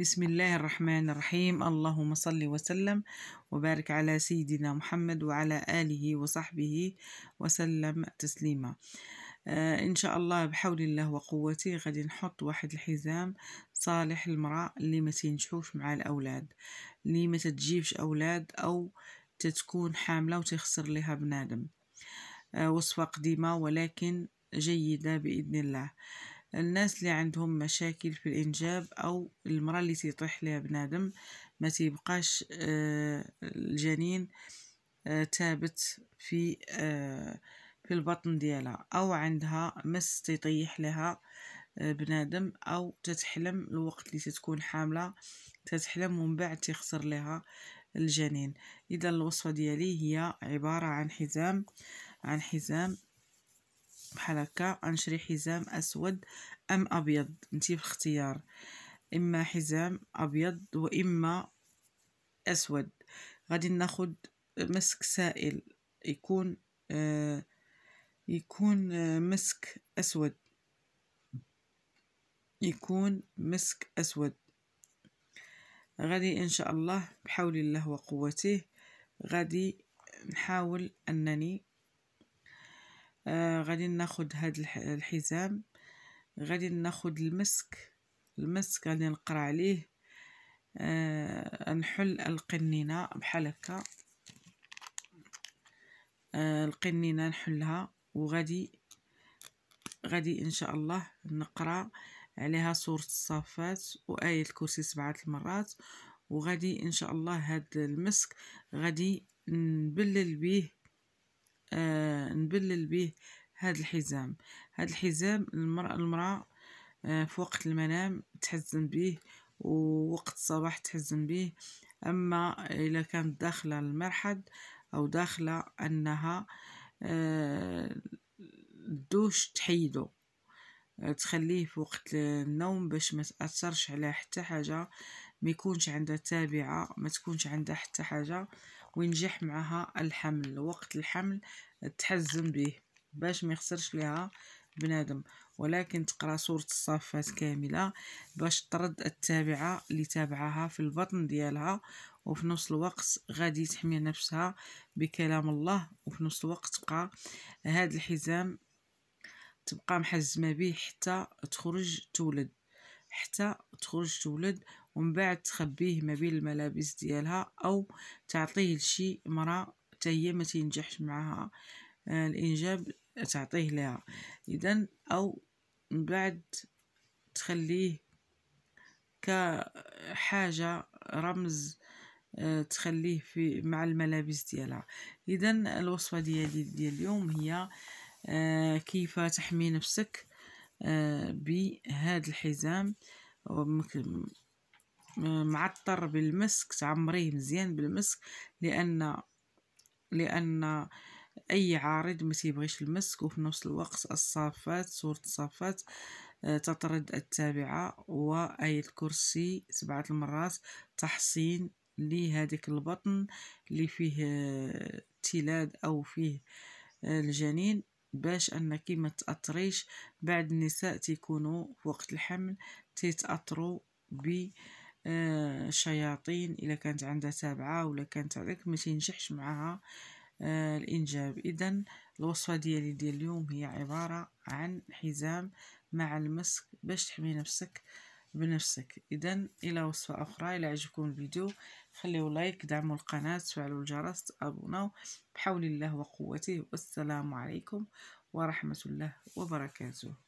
بسم الله الرحمن الرحيم اللهم صل وسلم وبارك على سيدنا محمد وعلى آله وصحبه وسلم تسليما آه إن شاء الله بحول الله وقوتي غادي نحط واحد الحزام صالح المرأة اللي ما تنجحوش مع الأولاد اللي ما تجيبش أولاد أو تتكون حاملة وتخسر لها بنادم آه وصفة قديمة ولكن جيدة بإذن الله الناس اللي عندهم مشاكل في الإنجاب أو المرأة اللي تيطيح لها بنادم ما تيبقاش آه، الجنين آه، ثابت في آه، في البطن ديالها أو عندها مس تيطيح لها بنادم أو تتحلم الوقت اللي تتكون حاملة تتحلم ومن بعد تخسر لها الجنين إذا الوصفة ديالي هي عبارة عن حزام عن حزام بحال هكا غنشري حزام اسود ام ابيض انت في الاختيار اما حزام ابيض واما اسود غادي ناخد مسك سائل يكون آه يكون آه مسك اسود يكون مسك اسود غادي ان شاء الله بحول الله وقوته غادي نحاول انني آه، غادي ناخد هاد الحزام غادي ناخد المسك المسك غادي نقرا عليه آه نحل القنينه بحال هكا آه القنينه نحلها وغادي غادي ان شاء الله نقرا عليها سوره الصافات وايه الكرسي سبعه المرات وغادي ان شاء الله هاد المسك غادي نبلل به آه، نبلل به هذا الحزام هذا الحزام المرأة المرأة آه، في وقت المنام تحزن به ووقت الصباح تحزن به أما إذا كانت داخلة المرحد أو داخلة أنها آه الدوش تحيدو آه، تخليه في وقت النوم باش ما تأثرش على حتى حاجة ما يكونش عندها تابعة ما تكونش عندها حتى حاجة وينجح معها الحمل وقت الحمل تحزم به باش ما يخسرش ليها بنادم ولكن تقرا سورة الصافات كاملة باش ترد التابعة اللي تابعها في البطن ديالها وفي نفس الوقت غادي تحمي نفسها بكلام الله وفي نفس الوقت تبقى هاد الحزام تبقى محزمة به حتى تخرج تولد حتى تخرج تولد ومن بعد تخبيه ما بين الملابس ديالها او تعطيه لشي مرأة هي ما تنجحش معها آه، الانجاب تعطيه لها اذا او من بعد تخليه كحاجة رمز آه، تخليه في مع الملابس ديالها اذا الوصفه ديالي ديال اليوم هي آه، كيف تحمي نفسك بهذا الحزام معطر بالمسك تعمريه مزيان بالمسك لان لان اي عارض ما تيبغيش المسك وفي نفس الوقت الصافات صوره الصافات آه، تطرد التابعه واي الكرسي سبعه المرات تحصين لهذيك البطن اللي فيه التلاد آه، او فيه آه، الجنين باش انك ما تاثريش بعض النساء تيكونوا في وقت الحمل تيتاثروا ب الشياطين آه، إذا كانت عندها تابعة ولا كانت هذاك ما تنجحش معها آه، الإنجاب إذا الوصفة ديالي ديال اليوم هي عبارة عن حزام مع المسك باش تحمي نفسك بنفسك إذا إلى وصفة أخرى إلى عجبكم الفيديو خليو لايك دعموا القناة تفعلوا الجرس تابوناو بحول الله وقوته والسلام عليكم ورحمة الله وبركاته